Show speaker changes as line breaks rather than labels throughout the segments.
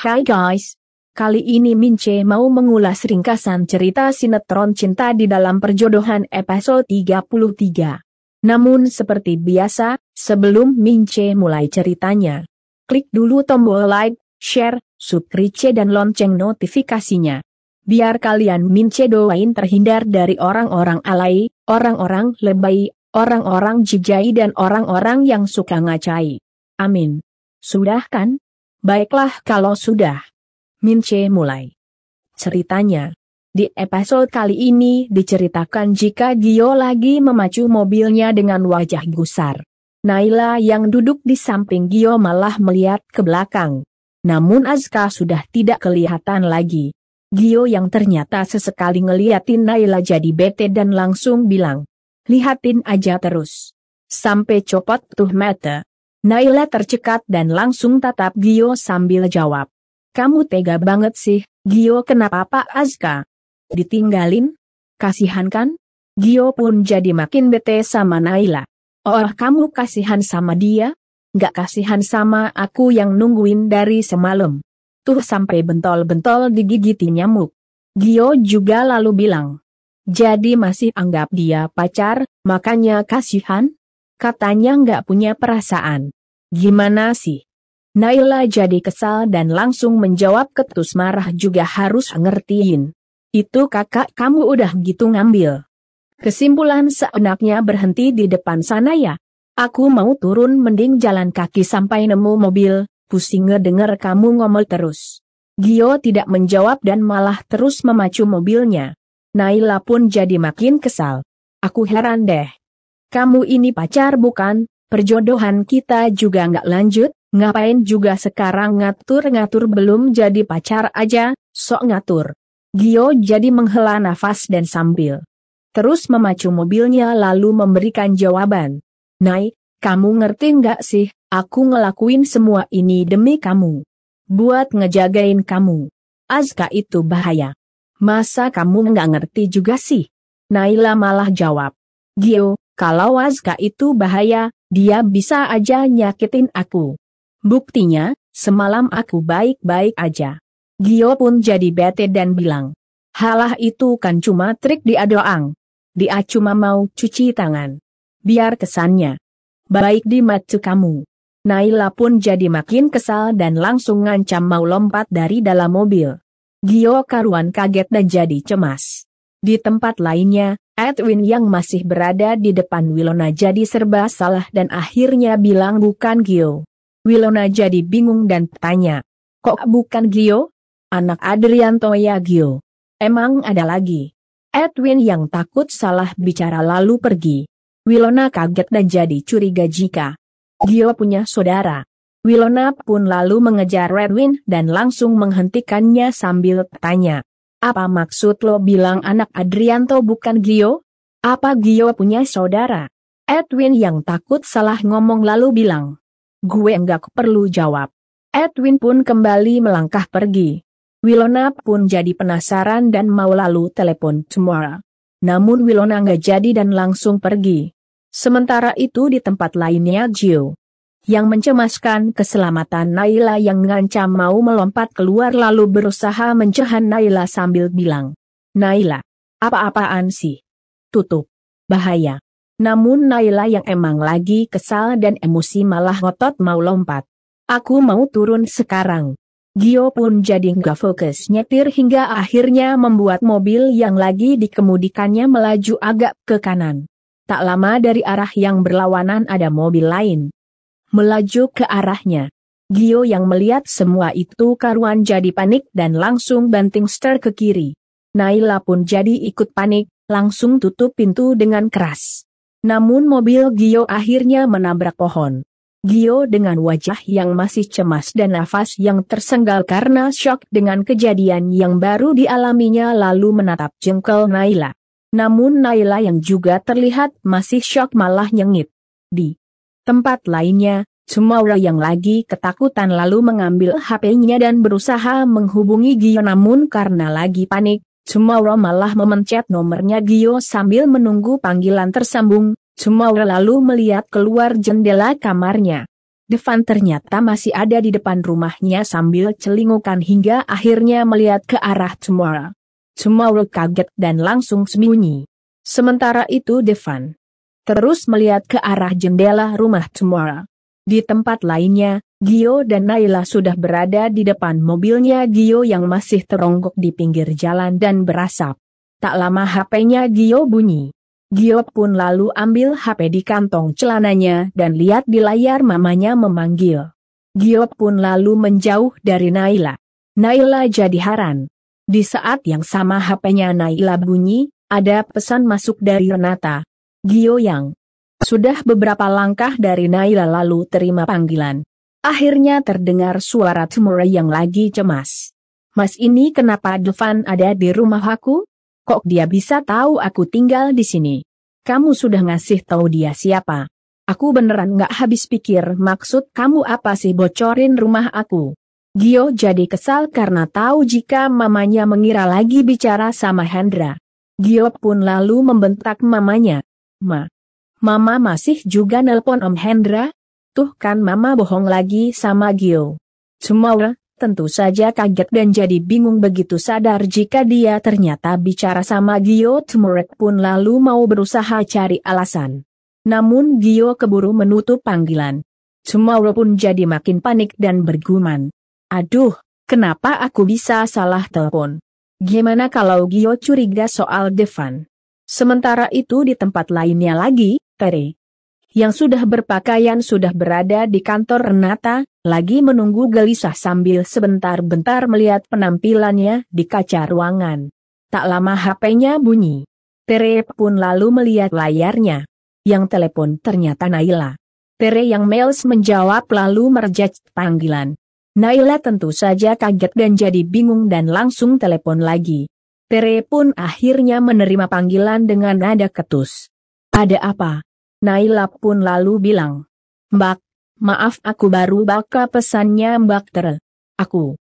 Hai guys, kali ini Mince mau mengulas ringkasan cerita sinetron cinta di dalam perjodohan episode 33. Namun seperti biasa, sebelum Mince mulai ceritanya, klik dulu tombol like, share, subscribe dan lonceng notifikasinya. Biar kalian Mince doain terhindar dari orang-orang alay, orang-orang lebay, orang-orang jijai dan orang-orang yang suka ngacai. Amin. Sudah kan? Baiklah kalau sudah. Mince mulai. Ceritanya. Di episode kali ini diceritakan jika Gio lagi memacu mobilnya dengan wajah gusar. Naila yang duduk di samping Gio malah melihat ke belakang. Namun Azka sudah tidak kelihatan lagi. Gio yang ternyata sesekali ngeliatin Naila jadi bete dan langsung bilang. Lihatin aja terus. Sampai copot tuh mata. Naila tercekat dan langsung tatap Gio sambil jawab. Kamu tega banget sih, Gio kenapa Pak Azka? Ditinggalin? Kasihan kan? Gio pun jadi makin bete sama Naila. Oh kamu kasihan sama dia? Gak kasihan sama aku yang nungguin dari semalam. Tuh sampai bentol-bentol digigiti nyamuk. Gio juga lalu bilang. Jadi masih anggap dia pacar, makanya kasihan? Katanya nggak punya perasaan. Gimana sih? Naila jadi kesal dan langsung menjawab ketus marah juga harus ngertiin. Itu kakak kamu udah gitu ngambil. Kesimpulan seenaknya berhenti di depan sana ya. Aku mau turun mending jalan kaki sampai nemu mobil, pusing ngedenger kamu ngomel terus. Gio tidak menjawab dan malah terus memacu mobilnya. Naila pun jadi makin kesal. Aku heran deh. Kamu ini pacar bukan? Perjodohan kita juga nggak lanjut, ngapain juga sekarang ngatur-ngatur belum jadi pacar aja, sok ngatur. Gio jadi menghela nafas dan sambil terus memacu mobilnya lalu memberikan jawaban. Nai, kamu ngerti nggak sih, aku ngelakuin semua ini demi kamu. Buat ngejagain kamu. Azka itu bahaya. Masa kamu nggak ngerti juga sih? Naila malah jawab. Gio, kalau Azka itu bahaya, dia bisa aja nyakitin aku. Buktinya, semalam aku baik-baik aja. Gio pun jadi bete dan bilang. Halah itu kan cuma trik dia doang. Dia cuma mau cuci tangan. Biar kesannya. Baik di matu kamu. Naila pun jadi makin kesal dan langsung ngancam mau lompat dari dalam mobil. Gio karuan kaget dan jadi cemas. Di tempat lainnya, Edwin yang masih berada di depan Wilona jadi serba salah dan akhirnya bilang bukan Gio. Wilona jadi bingung dan tanya, kok bukan Gio? Anak Adrianto ya Gio. Emang ada lagi? Edwin yang takut salah bicara lalu pergi. Wilona kaget dan jadi curiga jika Gio punya saudara. Wilona pun lalu mengejar Edwin dan langsung menghentikannya sambil tanya. Apa maksud lo bilang anak Adrianto bukan Gio? Apa Gio punya saudara? Edwin yang takut salah ngomong lalu bilang. Gue enggak perlu jawab. Edwin pun kembali melangkah pergi. Wilona pun jadi penasaran dan mau lalu telepon semua, Namun Wilona enggak jadi dan langsung pergi. Sementara itu di tempat lainnya Gio yang mencemaskan keselamatan Naila yang ngancam mau melompat keluar lalu berusaha menjahan Naila sambil bilang, Naila, apa-apaan sih? Tutup. Bahaya. Namun Naila yang emang lagi kesal dan emosi malah ngotot mau lompat. Aku mau turun sekarang. Gio pun jadi nggak fokus nyetir hingga akhirnya membuat mobil yang lagi dikemudikannya melaju agak ke kanan. Tak lama dari arah yang berlawanan ada mobil lain melaju ke arahnya. Gio yang melihat semua itu karuan jadi panik dan langsung banting ster ke kiri. Naila pun jadi ikut panik, langsung tutup pintu dengan keras. Namun mobil Gio akhirnya menabrak pohon. Gio dengan wajah yang masih cemas dan nafas yang tersenggal karena shock dengan kejadian yang baru dialaminya lalu menatap jengkel Naila. Namun Naila yang juga terlihat masih shock malah nyengit. Di Tempat lainnya, Sumaura yang lagi ketakutan lalu mengambil HP-nya dan berusaha menghubungi Gio namun karena lagi panik, Sumaura malah memencet nomornya Gio sambil menunggu panggilan tersambung, Sumaura lalu melihat keluar jendela kamarnya. Devan ternyata masih ada di depan rumahnya sambil celingukan hingga akhirnya melihat ke arah Sumaura. Sumaura kaget dan langsung sembunyi. Sementara itu Devan terus melihat ke arah jendela rumah Cemara. Di tempat lainnya, Gio dan Naila sudah berada di depan mobilnya Gio yang masih teronggok di pinggir jalan dan berasap. Tak lama HP-nya Gio bunyi. Gio pun lalu ambil HP di kantong celananya dan lihat di layar mamanya memanggil. Gio pun lalu menjauh dari Naila. Naila jadi haran. Di saat yang sama HP-nya Naila bunyi, ada pesan masuk dari Renata. Gio Yang. Sudah beberapa langkah dari Naila lalu terima panggilan. Akhirnya terdengar suara Tumura yang lagi cemas. Mas ini kenapa Devan ada di rumah aku? Kok dia bisa tahu aku tinggal di sini? Kamu sudah ngasih tahu dia siapa? Aku beneran gak habis pikir maksud kamu apa sih bocorin rumah aku? Gio jadi kesal karena tahu jika mamanya mengira lagi bicara sama Hendra. Gio pun lalu membentak mamanya. Ma. Mama masih juga nelpon Om Hendra? Tuh kan Mama bohong lagi sama Gio. Cuma tentu saja kaget dan jadi bingung begitu sadar jika dia ternyata bicara sama Gio Tumurek pun lalu mau berusaha cari alasan. Namun Gio keburu menutup panggilan. Tmurek pun jadi makin panik dan berguman. Aduh, kenapa aku bisa salah telepon? Gimana kalau Gio curiga soal Devan? Sementara itu di tempat lainnya lagi, Tere, yang sudah berpakaian sudah berada di kantor Renata, lagi menunggu gelisah sambil sebentar-bentar melihat penampilannya di kaca ruangan. Tak lama HP-nya bunyi. Tere pun lalu melihat layarnya. Yang telepon ternyata Naila. Tere yang males menjawab lalu merejek panggilan. Naila tentu saja kaget dan jadi bingung dan langsung telepon lagi. Tere pun akhirnya menerima panggilan dengan nada ketus. Ada apa? Naila pun lalu bilang. Mbak, maaf aku baru baka pesannya Mbak Tere. Aku.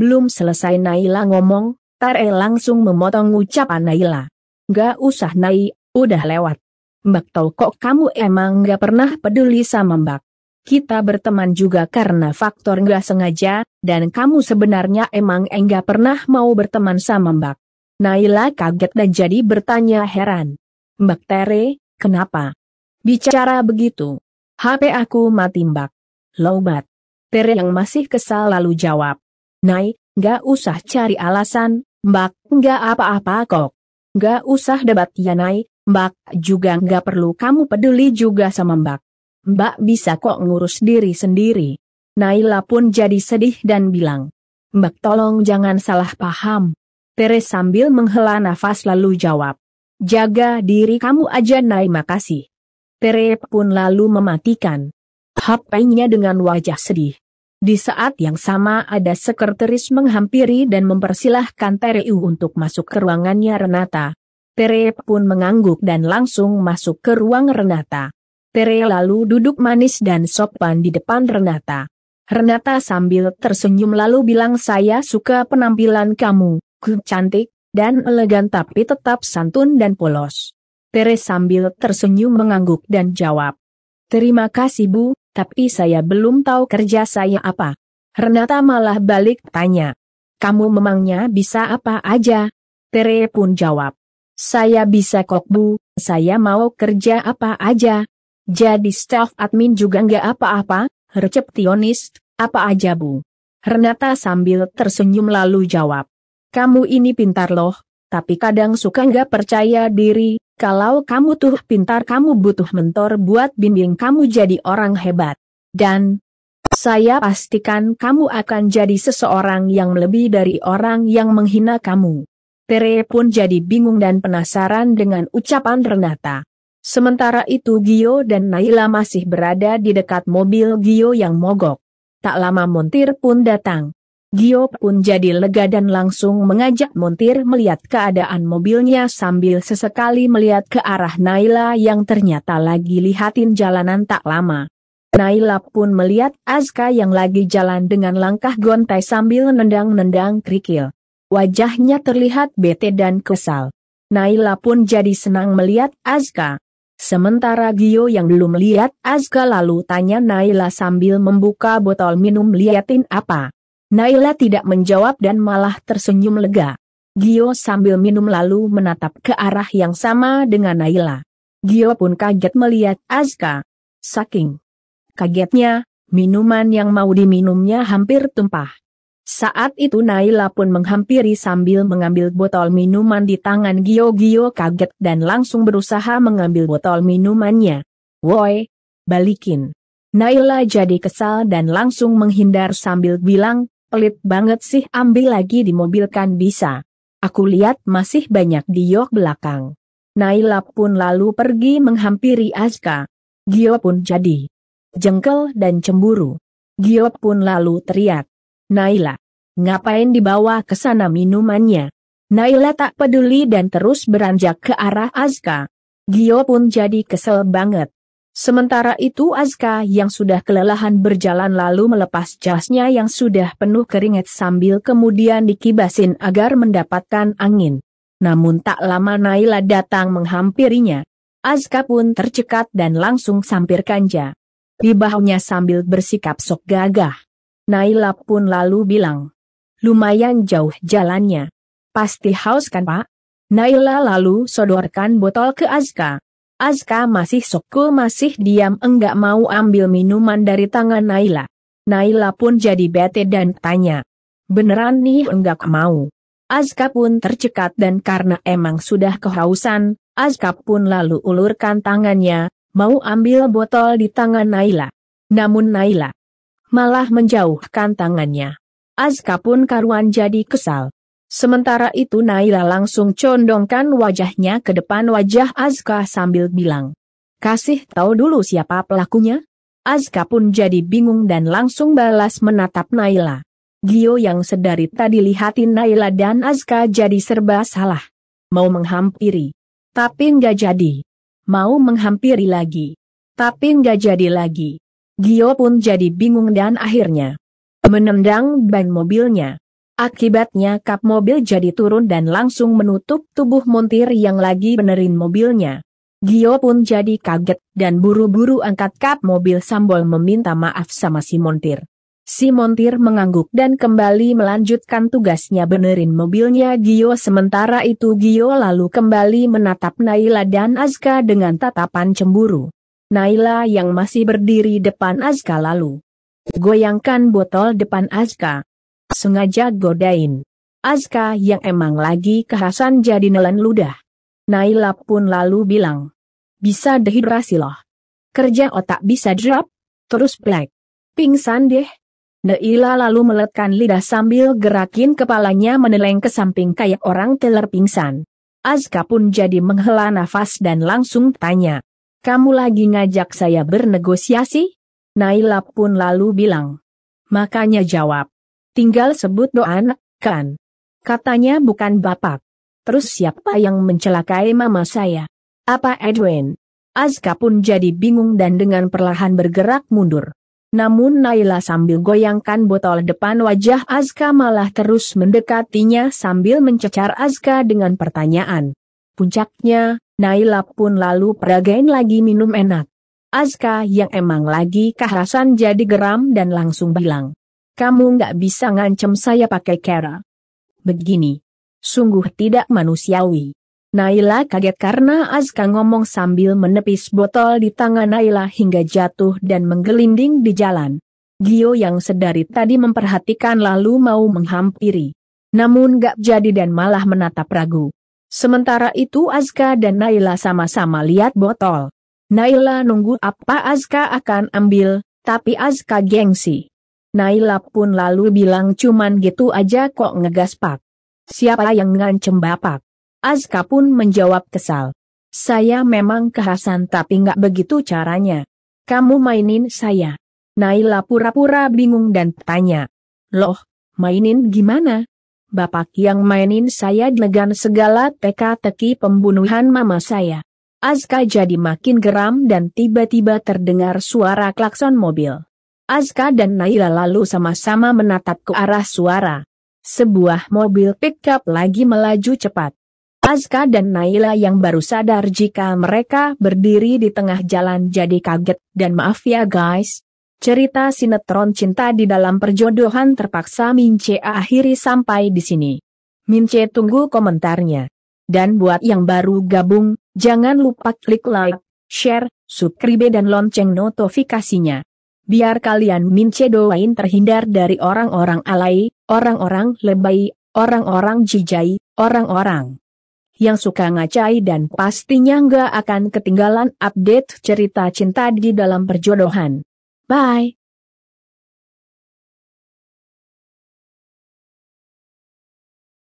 Belum selesai Naila ngomong, Tere langsung memotong ucapan Naila. Gak usah Nai, udah lewat. Mbak tau kok kamu emang gak pernah peduli sama Mbak. Kita berteman juga karena faktor gak sengaja, dan kamu sebenarnya emang enggak pernah mau berteman sama Mbak. Naila kaget dan jadi bertanya heran. Mbak Tere, kenapa? Bicara begitu. HP aku mati mbak. Lobat. Tere yang masih kesal lalu jawab. Nai, gak usah cari alasan, mbak, gak apa-apa kok. Gak usah debat ya Nai, mbak, juga gak perlu kamu peduli juga sama mbak. Mbak bisa kok ngurus diri sendiri. Naila pun jadi sedih dan bilang. Mbak tolong jangan salah paham. Tere sambil menghela nafas lalu jawab. Jaga diri kamu aja Nai makasih. Tere pun lalu mematikan HP-nya dengan wajah sedih. Di saat yang sama ada sekretaris menghampiri dan mempersilahkan Tereu untuk masuk ke ruangannya Renata. Tere pun mengangguk dan langsung masuk ke ruang Renata. Tere lalu duduk manis dan sopan di depan Renata. Renata sambil tersenyum lalu bilang saya suka penampilan kamu, cukup cantik, dan elegan tapi tetap santun dan polos. Teres sambil tersenyum mengangguk dan jawab. Terima kasih Bu, tapi saya belum tahu kerja saya apa. Renata malah balik tanya. Kamu memangnya bisa apa aja? Tere pun jawab. Saya bisa kok Bu, saya mau kerja apa aja. Jadi staff admin juga nggak apa-apa, receptionist, apa aja Bu. Renata sambil tersenyum lalu jawab. Kamu ini pintar loh, tapi kadang suka nggak percaya diri, kalau kamu tuh pintar kamu butuh mentor buat bimbing kamu jadi orang hebat. Dan, saya pastikan kamu akan jadi seseorang yang lebih dari orang yang menghina kamu. Tere pun jadi bingung dan penasaran dengan ucapan Renata. Sementara itu Gio dan Naila masih berada di dekat mobil Gio yang mogok. Tak lama montir pun datang. Gio pun jadi lega dan langsung mengajak montir melihat keadaan mobilnya sambil sesekali melihat ke arah Naila yang ternyata lagi lihatin jalanan tak lama. Naila pun melihat Azka yang lagi jalan dengan langkah gontai sambil nendang-nendang kerikil. Wajahnya terlihat bete dan kesal. Naila pun jadi senang melihat Azka. Sementara Gio yang belum lihat Azka lalu tanya Naila sambil membuka botol minum liatin apa. Naila tidak menjawab dan malah tersenyum lega. Gio sambil minum lalu menatap ke arah yang sama dengan Naila. Gio pun kaget melihat Azka. Saking kagetnya, minuman yang mau diminumnya hampir tumpah. Saat itu Naila pun menghampiri sambil mengambil botol minuman di tangan Gio Gio kaget dan langsung berusaha mengambil botol minumannya. Woi, balikin. Naila jadi kesal dan langsung menghindar sambil bilang, pelit banget sih ambil lagi di mobil kan bisa. Aku lihat masih banyak di yok belakang. Naila pun lalu pergi menghampiri Aska. Gio pun jadi jengkel dan cemburu. Gio pun lalu teriak. Naila, ngapain dibawa ke sana minumannya? Naila tak peduli dan terus beranjak ke arah Azka. Gio pun jadi kesel banget. Sementara itu Azka yang sudah kelelahan berjalan lalu melepas jasnya yang sudah penuh keringat sambil kemudian dikibasin agar mendapatkan angin. Namun tak lama Naila datang menghampirinya. Azka pun tercekat dan langsung sampirkan ja. Di bahunya sambil bersikap sok gagah. Naila pun lalu bilang, lumayan jauh jalannya. Pasti haus kan pak? Naila lalu sodorkan botol ke Azka. Azka masih sokul masih diam enggak mau ambil minuman dari tangan Naila. Naila pun jadi bete dan tanya. Beneran nih enggak mau. Azka pun tercekat dan karena emang sudah kehausan, Azka pun lalu ulurkan tangannya, mau ambil botol di tangan Naila. Namun Naila malah menjauhkan tangannya. Azka pun karuan jadi kesal. Sementara itu Naila langsung condongkan wajahnya ke depan wajah Azka sambil bilang. Kasih tahu dulu siapa pelakunya? Azka pun jadi bingung dan langsung balas menatap Naila. Gio yang sedari tadi lihatin Naila dan Azka jadi serba salah. Mau menghampiri. Tapi nggak jadi. Mau menghampiri lagi. Tapi nggak jadi lagi. Gio pun jadi bingung dan akhirnya menendang ban mobilnya. Akibatnya kap mobil jadi turun dan langsung menutup tubuh montir yang lagi benerin mobilnya. Gio pun jadi kaget dan buru-buru angkat kap mobil sambol meminta maaf sama si montir. Si montir mengangguk dan kembali melanjutkan tugasnya benerin mobilnya Gio sementara itu Gio lalu kembali menatap Naila dan Azka dengan tatapan cemburu. Naila yang masih berdiri depan Azka lalu goyangkan botol depan Azka. Sengaja godain. Azka yang emang lagi kehasan jadi nelen ludah. Naila pun lalu bilang. Bisa dehidrasi loh. Kerja otak bisa drop, terus black. Pingsan deh. Naila lalu meletkan lidah sambil gerakin kepalanya meneleng ke samping kayak orang teler pingsan. Azka pun jadi menghela nafas dan langsung tanya. Kamu lagi ngajak saya bernegosiasi? Naila pun lalu bilang. Makanya jawab. Tinggal sebut doan, kan? Katanya bukan bapak. Terus siapa yang mencelakai mama saya? Apa Edwin? Azka pun jadi bingung dan dengan perlahan bergerak mundur. Namun Naila sambil goyangkan botol depan wajah Azka malah terus mendekatinya sambil mencecar Azka dengan pertanyaan. Puncaknya, Naila pun lalu peragain lagi minum enak. Azka yang emang lagi keharasan jadi geram dan langsung bilang. Kamu nggak bisa ngancem saya pakai kera. Begini. Sungguh tidak manusiawi. Naila kaget karena Azka ngomong sambil menepis botol di tangan Naila hingga jatuh dan menggelinding di jalan. Gio yang sedari tadi memperhatikan lalu mau menghampiri. Namun gak jadi dan malah menatap ragu. Sementara itu Azka dan Naila sama-sama lihat botol. Naila nunggu apa Azka akan ambil, tapi Azka gengsi. Naila pun lalu bilang cuman gitu aja kok ngegas pak. Siapa yang ngancem bapak? Azka pun menjawab kesal. Saya memang kehasan tapi nggak begitu caranya. Kamu mainin saya. Naila pura-pura bingung dan tanya. Loh, mainin gimana? Bapak yang mainin saya dengan segala teka-teki pembunuhan mama saya. Azka jadi makin geram dan tiba-tiba terdengar suara klakson mobil. Azka dan Naila lalu sama-sama menatap ke arah suara. Sebuah mobil pickup lagi melaju cepat. Azka dan Naila yang baru sadar jika mereka berdiri di tengah jalan jadi kaget, dan maaf ya guys. Cerita sinetron cinta di dalam perjodohan terpaksa Mince akhiri sampai di sini. Mince tunggu komentarnya. Dan buat yang baru gabung, jangan lupa klik like, share, subscribe dan lonceng notifikasinya biar kalian mince doain terhindar dari orang-orang alai, orang-orang lebay, orang-orang jijai, orang-orang yang suka ngacai dan pastinya nggak akan ketinggalan update cerita cinta di dalam perjodohan. Bye!